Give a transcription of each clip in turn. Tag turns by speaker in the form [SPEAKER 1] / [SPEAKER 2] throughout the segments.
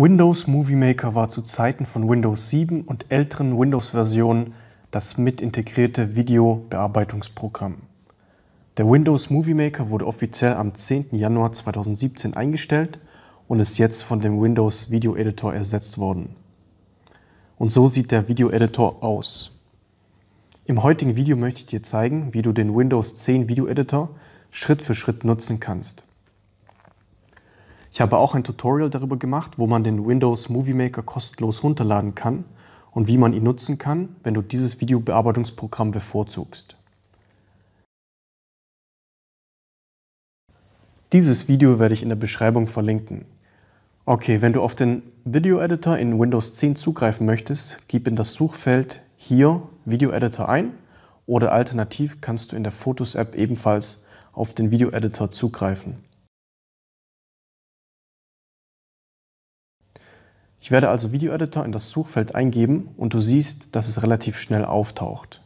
[SPEAKER 1] Windows Movie Maker war zu Zeiten von Windows 7 und älteren Windows-Versionen das mit integrierte Videobearbeitungsprogramm. Der Windows Movie Maker wurde offiziell am 10. Januar 2017 eingestellt und ist jetzt von dem Windows Video Editor ersetzt worden. Und so sieht der Video Editor aus. Im heutigen Video möchte ich dir zeigen, wie du den Windows 10 Video Editor Schritt für Schritt nutzen kannst. Ich habe auch ein Tutorial darüber gemacht, wo man den Windows Movie Maker kostenlos runterladen kann und wie man ihn nutzen kann, wenn du dieses Videobearbeitungsprogramm bevorzugst. Dieses Video werde ich in der Beschreibung verlinken. Okay, wenn du auf den Video Editor in Windows 10 zugreifen möchtest, gib in das Suchfeld hier Video Editor ein oder alternativ kannst du in der Fotos-App ebenfalls auf den Video Editor zugreifen. Ich werde also Video Editor in das Suchfeld eingeben und du siehst, dass es relativ schnell auftaucht.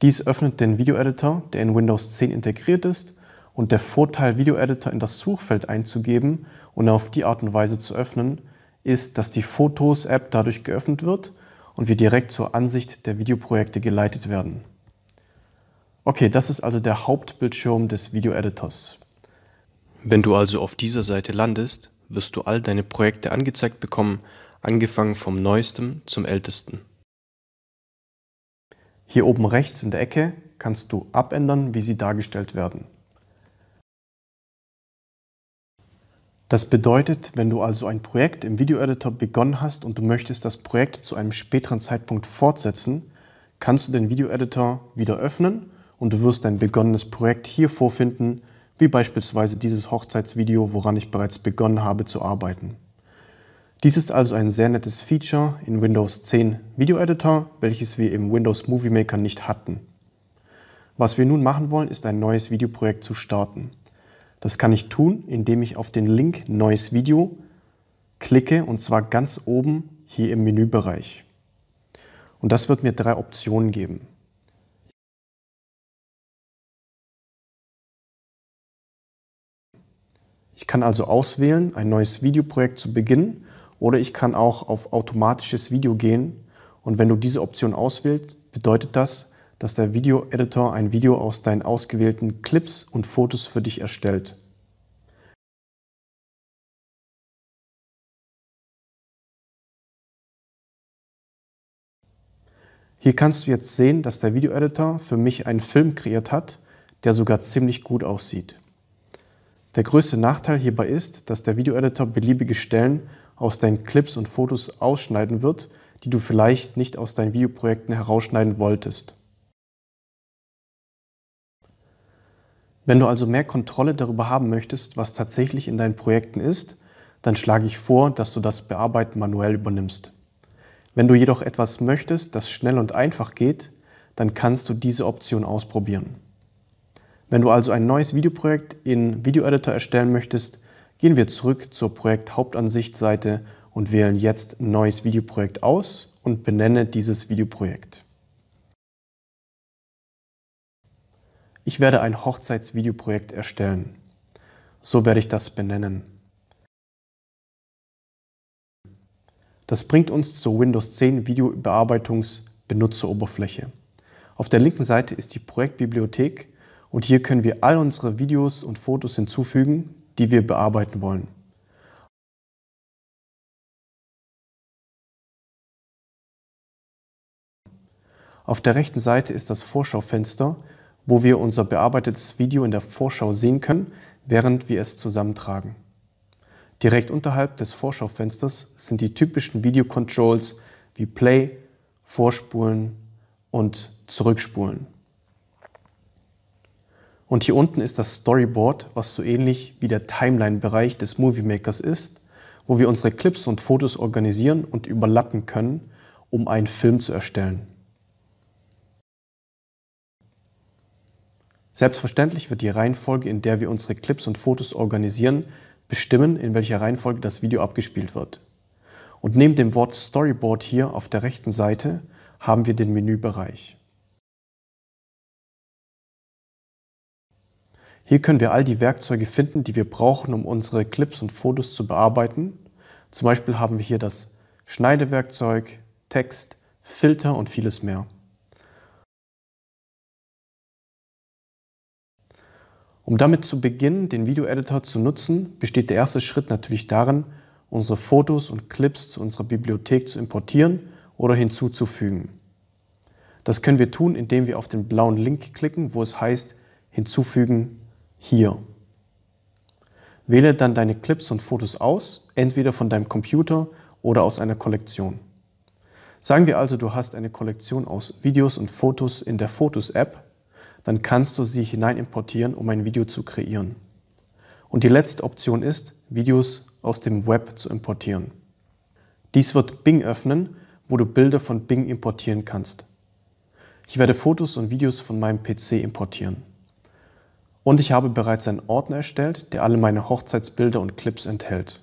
[SPEAKER 1] Dies öffnet den Video Editor, der in Windows 10 integriert ist und der Vorteil, Video Editor in das Suchfeld einzugeben und auf die Art und Weise zu öffnen, ist, dass die Fotos-App dadurch geöffnet wird und wir direkt zur Ansicht der Videoprojekte geleitet werden. Okay, das ist also der Hauptbildschirm des Video Editors. Wenn du also auf dieser Seite landest, wirst du all deine Projekte angezeigt bekommen, angefangen vom neuesten zum ältesten. Hier oben rechts in der Ecke kannst du abändern, wie sie dargestellt werden. Das bedeutet, wenn du also ein Projekt im Video-Editor begonnen hast und du möchtest das Projekt zu einem späteren Zeitpunkt fortsetzen, kannst du den Video-Editor wieder öffnen und du wirst dein begonnenes Projekt hier vorfinden, wie beispielsweise dieses Hochzeitsvideo, woran ich bereits begonnen habe zu arbeiten. Dies ist also ein sehr nettes Feature in Windows 10 Video Editor, welches wir im Windows Movie Maker nicht hatten. Was wir nun machen wollen, ist ein neues Videoprojekt zu starten. Das kann ich tun, indem ich auf den Link Neues Video klicke und zwar ganz oben hier im Menübereich. Und das wird mir drei Optionen geben. Ich kann also auswählen, ein neues Videoprojekt zu beginnen oder ich kann auch auf automatisches Video gehen. Und wenn du diese Option auswählst, bedeutet das, dass der Video-Editor ein Video aus deinen ausgewählten Clips und Fotos für dich erstellt. Hier kannst du jetzt sehen, dass der Video-Editor für mich einen Film kreiert hat, der sogar ziemlich gut aussieht. Der größte Nachteil hierbei ist, dass der Videoeditor beliebige Stellen aus deinen Clips und Fotos ausschneiden wird, die du vielleicht nicht aus deinen Videoprojekten herausschneiden wolltest. Wenn du also mehr Kontrolle darüber haben möchtest, was tatsächlich in deinen Projekten ist, dann schlage ich vor, dass du das Bearbeiten manuell übernimmst. Wenn du jedoch etwas möchtest, das schnell und einfach geht, dann kannst du diese Option ausprobieren. Wenn du also ein neues Videoprojekt in Video Editor erstellen möchtest, gehen wir zurück zur Projekthauptansichtseite und wählen jetzt Neues Videoprojekt aus und benenne dieses Videoprojekt. Ich werde ein Hochzeitsvideoprojekt erstellen. So werde ich das benennen. Das bringt uns zur Windows 10 Videobearbeitungs-Benutzeroberfläche. Auf der linken Seite ist die Projektbibliothek und hier können wir all unsere Videos und Fotos hinzufügen, die wir bearbeiten wollen. Auf der rechten Seite ist das Vorschaufenster, wo wir unser bearbeitetes Video in der Vorschau sehen können, während wir es zusammentragen. Direkt unterhalb des Vorschaufensters sind die typischen Video-Controls wie Play, Vorspulen und Zurückspulen. Und hier unten ist das Storyboard, was so ähnlich wie der Timeline-Bereich des Movie Makers ist, wo wir unsere Clips und Fotos organisieren und überlappen können, um einen Film zu erstellen. Selbstverständlich wird die Reihenfolge, in der wir unsere Clips und Fotos organisieren, bestimmen, in welcher Reihenfolge das Video abgespielt wird. Und neben dem Wort Storyboard hier auf der rechten Seite haben wir den Menübereich. Hier können wir all die Werkzeuge finden, die wir brauchen, um unsere Clips und Fotos zu bearbeiten. Zum Beispiel haben wir hier das Schneidewerkzeug, Text, Filter und vieles mehr. Um damit zu beginnen, den Video-Editor zu nutzen, besteht der erste Schritt natürlich darin, unsere Fotos und Clips zu unserer Bibliothek zu importieren oder hinzuzufügen. Das können wir tun, indem wir auf den blauen Link klicken, wo es heißt Hinzufügen hier. Wähle dann deine Clips und Fotos aus, entweder von deinem Computer oder aus einer Kollektion. Sagen wir also, du hast eine Kollektion aus Videos und Fotos in der Fotos-App, dann kannst du sie hinein importieren, um ein Video zu kreieren. Und die letzte Option ist, Videos aus dem Web zu importieren. Dies wird Bing öffnen, wo du Bilder von Bing importieren kannst. Ich werde Fotos und Videos von meinem PC importieren. Und ich habe bereits einen Ordner erstellt, der alle meine Hochzeitsbilder und Clips enthält.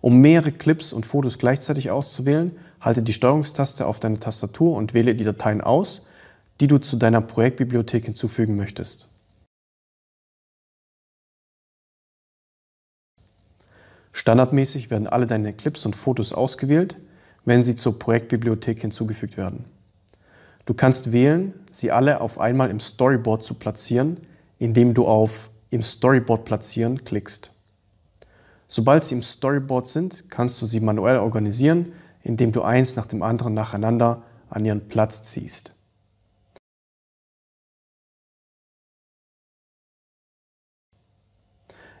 [SPEAKER 1] Um mehrere Clips und Fotos gleichzeitig auszuwählen, halte die Steuerungstaste auf deiner Tastatur und wähle die Dateien aus, die du zu deiner Projektbibliothek hinzufügen möchtest. Standardmäßig werden alle deine Clips und Fotos ausgewählt, wenn sie zur Projektbibliothek hinzugefügt werden. Du kannst wählen, sie alle auf einmal im Storyboard zu platzieren, indem du auf im Storyboard platzieren klickst. Sobald sie im Storyboard sind, kannst du sie manuell organisieren, indem du eins nach dem anderen nacheinander an ihren Platz ziehst.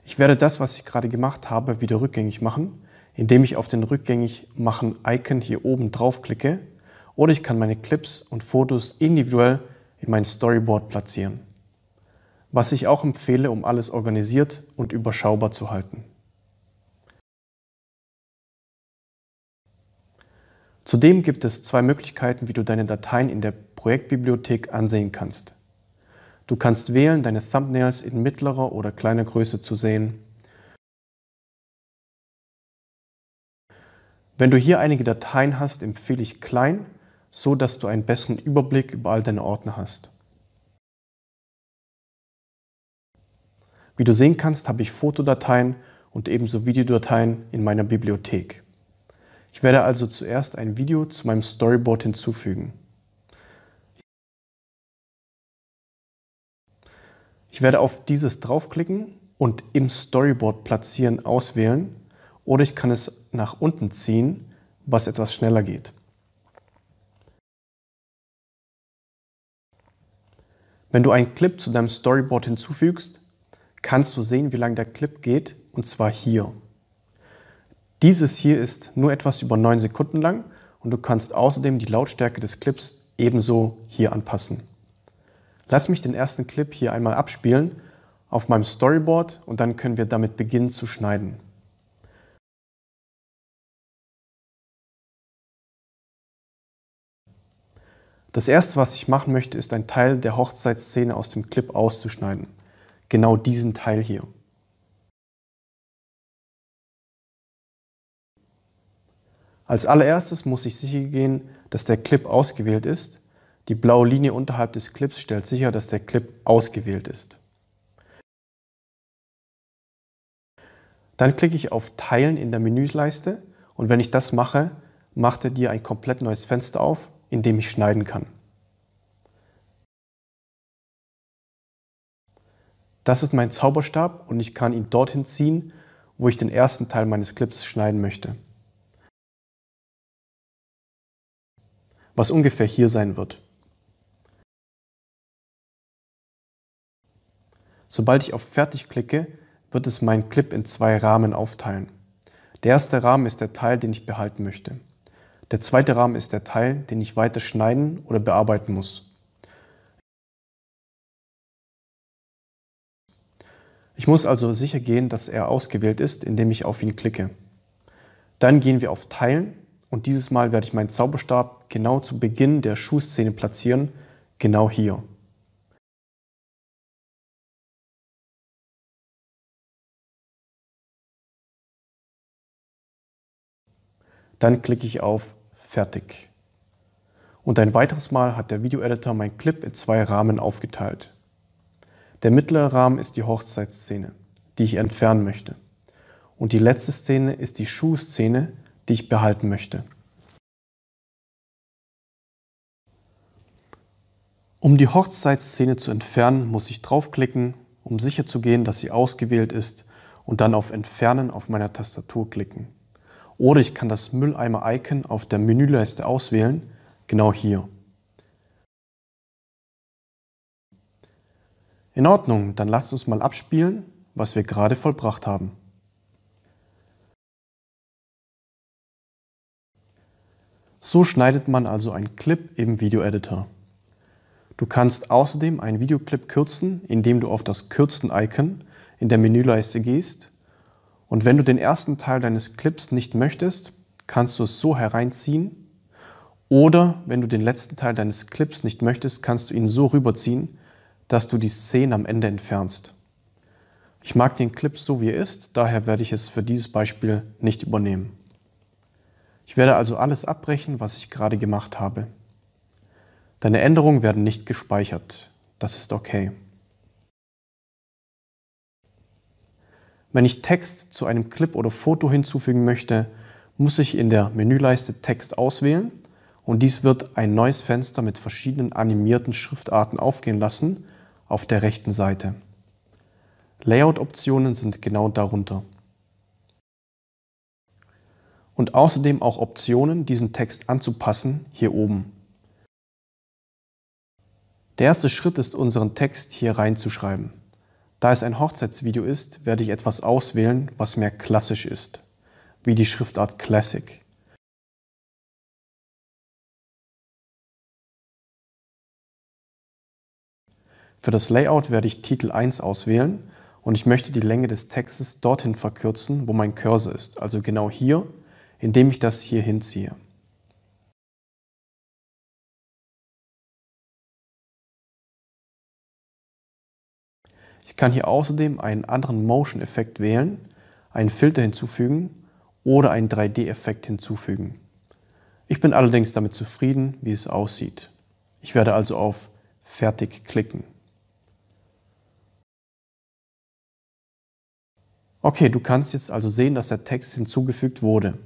[SPEAKER 1] Ich werde das, was ich gerade gemacht habe, wieder rückgängig machen, indem ich auf den rückgängig machen Icon hier oben draufklicke oder ich kann meine Clips und Fotos individuell in mein Storyboard platzieren was ich auch empfehle, um alles organisiert und überschaubar zu halten. Zudem gibt es zwei Möglichkeiten, wie du deine Dateien in der Projektbibliothek ansehen kannst. Du kannst wählen, deine Thumbnails in mittlerer oder kleiner Größe zu sehen. Wenn du hier einige Dateien hast, empfehle ich klein, so dass du einen besseren Überblick über all deine Ordner hast. Wie du sehen kannst, habe ich Fotodateien und ebenso Videodateien in meiner Bibliothek. Ich werde also zuerst ein Video zu meinem Storyboard hinzufügen. Ich werde auf dieses draufklicken und im Storyboard platzieren auswählen oder ich kann es nach unten ziehen, was etwas schneller geht. Wenn du einen Clip zu deinem Storyboard hinzufügst, kannst du sehen, wie lang der Clip geht, und zwar hier. Dieses hier ist nur etwas über 9 Sekunden lang und du kannst außerdem die Lautstärke des Clips ebenso hier anpassen. Lass mich den ersten Clip hier einmal abspielen auf meinem Storyboard und dann können wir damit beginnen zu schneiden. Das erste, was ich machen möchte, ist ein Teil der Hochzeitsszene aus dem Clip auszuschneiden genau diesen Teil hier. Als allererstes muss ich sicher gehen, dass der Clip ausgewählt ist. Die blaue Linie unterhalb des Clips stellt sicher, dass der Clip ausgewählt ist. Dann klicke ich auf Teilen in der Menüleiste und wenn ich das mache, macht er dir ein komplett neues Fenster auf, in dem ich schneiden kann. Das ist mein Zauberstab und ich kann ihn dorthin ziehen, wo ich den ersten Teil meines Clips schneiden möchte. Was ungefähr hier sein wird. Sobald ich auf Fertig klicke, wird es meinen Clip in zwei Rahmen aufteilen. Der erste Rahmen ist der Teil, den ich behalten möchte. Der zweite Rahmen ist der Teil, den ich weiter schneiden oder bearbeiten muss. Ich muss also sicher gehen, dass er ausgewählt ist, indem ich auf ihn klicke. Dann gehen wir auf Teilen und dieses Mal werde ich meinen Zauberstab genau zu Beginn der Schuhszene platzieren, genau
[SPEAKER 2] hier. Dann klicke
[SPEAKER 1] ich auf Fertig. Und ein weiteres Mal hat der Videoeditor meinen Clip in zwei Rahmen aufgeteilt. Der mittlere Rahmen ist die Hochzeitsszene, die ich entfernen möchte. Und die letzte Szene ist die Schuhszene, die ich behalten möchte. Um die Hochzeitsszene zu entfernen, muss ich draufklicken, um sicherzugehen, dass sie ausgewählt ist und dann auf Entfernen auf meiner Tastatur klicken. Oder ich kann das Mülleimer-Icon auf der Menüleiste auswählen, genau hier. In Ordnung, dann lasst uns mal abspielen, was wir gerade vollbracht haben. So schneidet man also einen Clip im Video-Editor. Du kannst außerdem einen Videoclip kürzen, indem du auf das Kürzen-Icon in der Menüleiste gehst. Und wenn du den ersten Teil deines Clips nicht möchtest, kannst du es so hereinziehen. Oder wenn du den letzten Teil deines Clips nicht möchtest, kannst du ihn so rüberziehen, dass du die Szene am Ende entfernst. Ich mag den Clip so, wie er ist, daher werde ich es für dieses Beispiel nicht übernehmen. Ich werde also alles abbrechen, was ich gerade gemacht habe. Deine Änderungen werden nicht gespeichert. Das ist okay. Wenn ich Text zu einem Clip oder Foto hinzufügen möchte, muss ich in der Menüleiste Text auswählen und dies wird ein neues Fenster mit verschiedenen animierten Schriftarten aufgehen lassen, auf der rechten Seite. Layout-Optionen sind genau darunter. Und außerdem auch Optionen, diesen Text anzupassen, hier oben. Der erste Schritt ist, unseren Text hier reinzuschreiben. Da es ein Hochzeitsvideo ist, werde ich etwas auswählen, was mehr klassisch ist, wie die Schriftart Classic. Für das Layout werde ich Titel 1 auswählen und ich möchte die Länge des Textes dorthin verkürzen, wo mein Cursor ist, also genau hier, indem ich das hier hinziehe. Ich kann hier außerdem einen anderen Motion-Effekt wählen, einen Filter hinzufügen oder einen 3D-Effekt hinzufügen. Ich bin allerdings damit zufrieden, wie es aussieht. Ich werde also auf Fertig klicken. Okay, du kannst jetzt also sehen, dass der Text hinzugefügt wurde.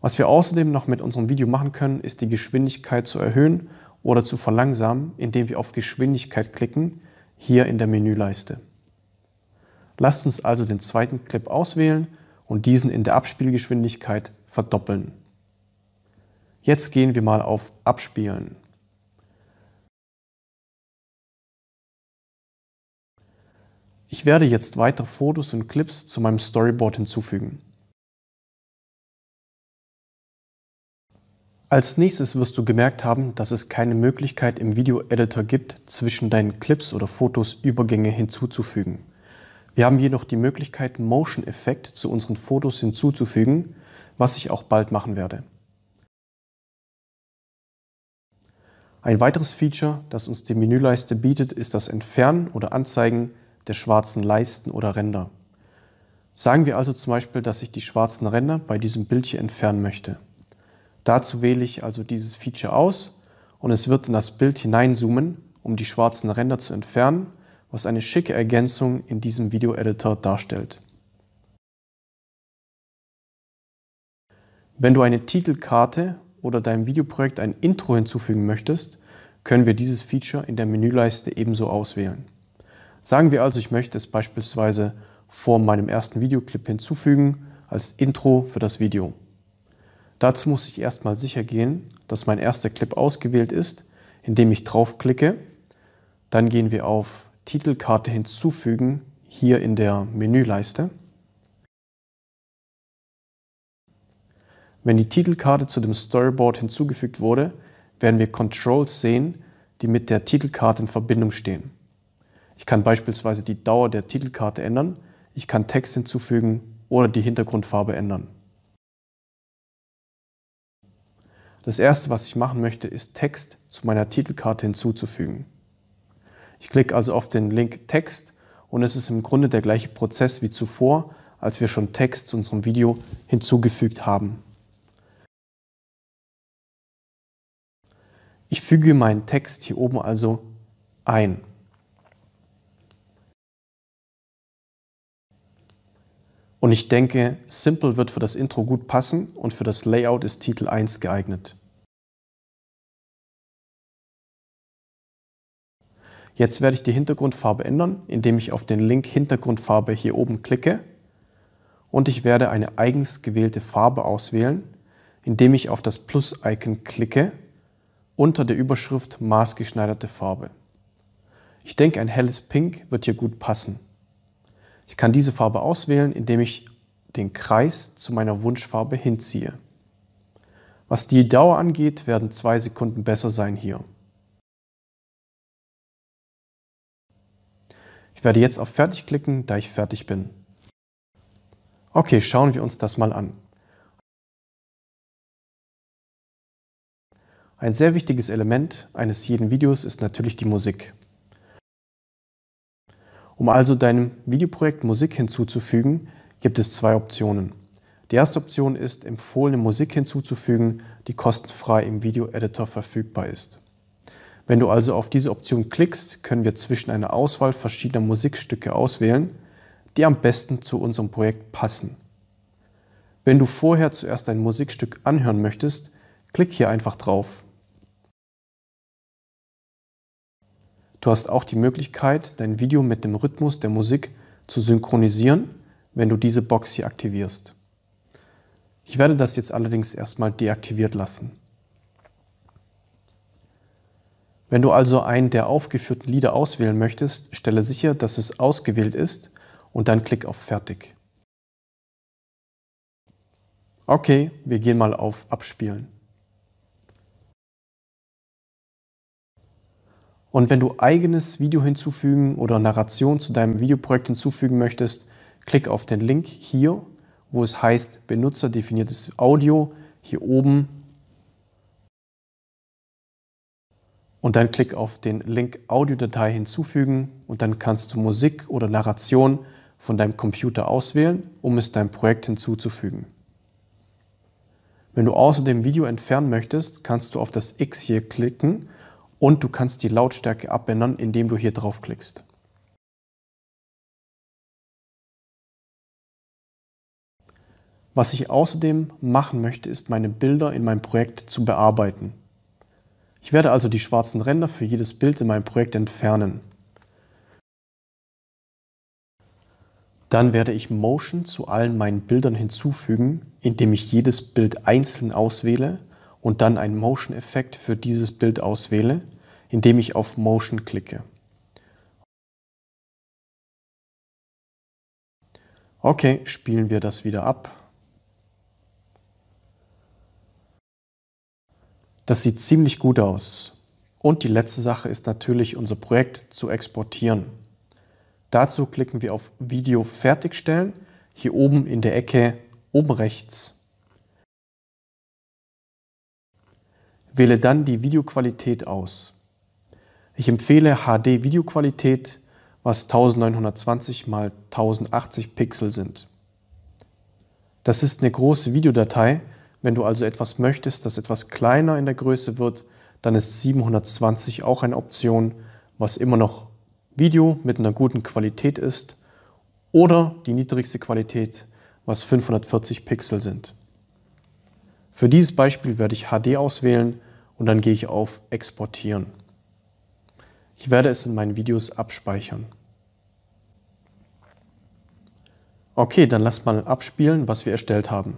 [SPEAKER 1] Was wir außerdem noch mit unserem Video machen können, ist die Geschwindigkeit zu erhöhen oder zu verlangsamen, indem wir auf Geschwindigkeit klicken, hier in der Menüleiste. Lasst uns also den zweiten Clip auswählen und diesen in der Abspielgeschwindigkeit verdoppeln. Jetzt gehen wir mal auf Abspielen. Ich werde jetzt weitere Fotos und Clips zu meinem Storyboard hinzufügen. Als nächstes wirst du gemerkt haben, dass es keine Möglichkeit im Video-Editor gibt, zwischen deinen Clips oder Fotos Übergänge hinzuzufügen. Wir haben jedoch die Möglichkeit, Motion-Effekt zu unseren Fotos hinzuzufügen, was ich auch bald machen werde. Ein weiteres Feature, das uns die Menüleiste bietet, ist das Entfernen oder Anzeigen der schwarzen Leisten oder Ränder. Sagen wir also zum Beispiel, dass ich die schwarzen Ränder bei diesem Bild hier entfernen möchte. Dazu wähle ich also dieses Feature aus und es wird in das Bild hineinzoomen, um die schwarzen Ränder zu entfernen, was eine schicke Ergänzung in diesem Video-Editor darstellt. Wenn du eine Titelkarte oder deinem Videoprojekt ein Intro hinzufügen möchtest, können wir dieses Feature in der Menüleiste ebenso auswählen. Sagen wir also, ich möchte es beispielsweise vor meinem ersten Videoclip hinzufügen, als Intro für das Video. Dazu muss ich erstmal sicher gehen, dass mein erster Clip ausgewählt ist, indem ich draufklicke. Dann gehen wir auf Titelkarte hinzufügen, hier in der Menüleiste. Wenn die Titelkarte zu dem Storyboard hinzugefügt wurde, werden wir Controls sehen, die mit der Titelkarte in Verbindung stehen. Ich kann beispielsweise die Dauer der Titelkarte ändern, ich kann Text hinzufügen oder die Hintergrundfarbe ändern. Das erste, was ich machen möchte, ist Text zu meiner Titelkarte hinzuzufügen. Ich klicke also auf den Link Text und es ist im Grunde der gleiche Prozess wie zuvor, als wir schon Text zu unserem Video hinzugefügt haben. Ich füge meinen Text hier oben also ein. Und ich denke, Simple wird für das Intro gut passen und für das Layout ist Titel 1 geeignet. Jetzt werde ich die Hintergrundfarbe ändern, indem ich auf den Link Hintergrundfarbe hier oben klicke und ich werde eine eigens gewählte Farbe auswählen, indem ich auf das Plus-Icon klicke unter der Überschrift maßgeschneiderte Farbe. Ich denke, ein helles Pink wird hier gut passen. Ich kann diese Farbe auswählen, indem ich den Kreis zu meiner Wunschfarbe hinziehe. Was die Dauer angeht, werden zwei Sekunden besser sein hier. Ich werde jetzt auf Fertig klicken, da ich fertig bin. Okay, schauen wir uns das mal an. Ein sehr wichtiges Element eines jeden Videos ist natürlich die Musik. Um also deinem Videoprojekt Musik hinzuzufügen, gibt es zwei Optionen. Die erste Option ist, empfohlene Musik hinzuzufügen, die kostenfrei im Video-Editor verfügbar ist. Wenn du also auf diese Option klickst, können wir zwischen einer Auswahl verschiedener Musikstücke auswählen, die am besten zu unserem Projekt passen. Wenn du vorher zuerst ein Musikstück anhören möchtest, klick hier einfach drauf. Du hast auch die Möglichkeit, dein Video mit dem Rhythmus der Musik zu synchronisieren, wenn du diese Box hier aktivierst. Ich werde das jetzt allerdings erstmal deaktiviert lassen. Wenn du also einen der aufgeführten Lieder auswählen möchtest, stelle sicher, dass es ausgewählt ist und dann klick auf Fertig. Okay, wir gehen mal auf Abspielen. Und wenn du eigenes Video hinzufügen oder Narration zu deinem Videoprojekt hinzufügen möchtest, klick auf den Link hier, wo es heißt benutzerdefiniertes Audio, hier oben. Und dann klick auf den Link Audiodatei hinzufügen und dann kannst du Musik oder Narration von deinem Computer auswählen, um es deinem Projekt hinzuzufügen. Wenn du außerdem Video entfernen möchtest, kannst du auf das X hier klicken und du kannst die Lautstärke abändern, indem du hier draufklickst. Was ich außerdem machen möchte, ist meine Bilder in meinem Projekt zu bearbeiten. Ich werde also die schwarzen Ränder für jedes Bild in meinem Projekt entfernen. Dann werde ich Motion zu allen meinen Bildern hinzufügen, indem ich jedes Bild einzeln auswähle und dann einen Motion-Effekt für dieses Bild auswähle, indem ich auf Motion klicke. Okay, spielen wir das wieder ab. Das sieht ziemlich gut aus. Und die letzte Sache ist natürlich, unser Projekt zu exportieren. Dazu klicken wir auf Video fertigstellen, hier oben in der Ecke oben rechts. Wähle dann die Videoqualität aus. Ich empfehle HD Videoqualität, was 1920 x 1080 Pixel sind. Das ist eine große Videodatei. Wenn du also etwas möchtest, das etwas kleiner in der Größe wird, dann ist 720 auch eine Option, was immer noch Video mit einer guten Qualität ist oder die niedrigste Qualität, was 540 Pixel sind. Für dieses Beispiel werde ich HD auswählen, und dann gehe ich auf Exportieren. Ich werde es in meinen Videos abspeichern. Okay, dann lass mal abspielen, was wir erstellt haben.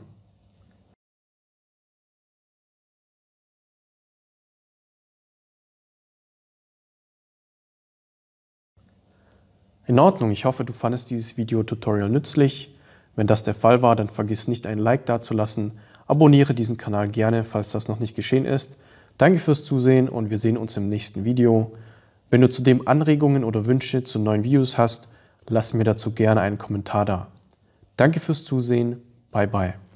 [SPEAKER 1] In Ordnung, ich hoffe, du fandest dieses Video-Tutorial nützlich. Wenn das der Fall war, dann vergiss nicht ein Like dazulassen, abonniere diesen Kanal gerne, falls das noch nicht geschehen ist Danke fürs Zusehen und wir sehen uns im nächsten Video. Wenn du zudem Anregungen oder Wünsche zu neuen Videos hast, lass mir dazu gerne einen Kommentar da. Danke fürs Zusehen. Bye bye.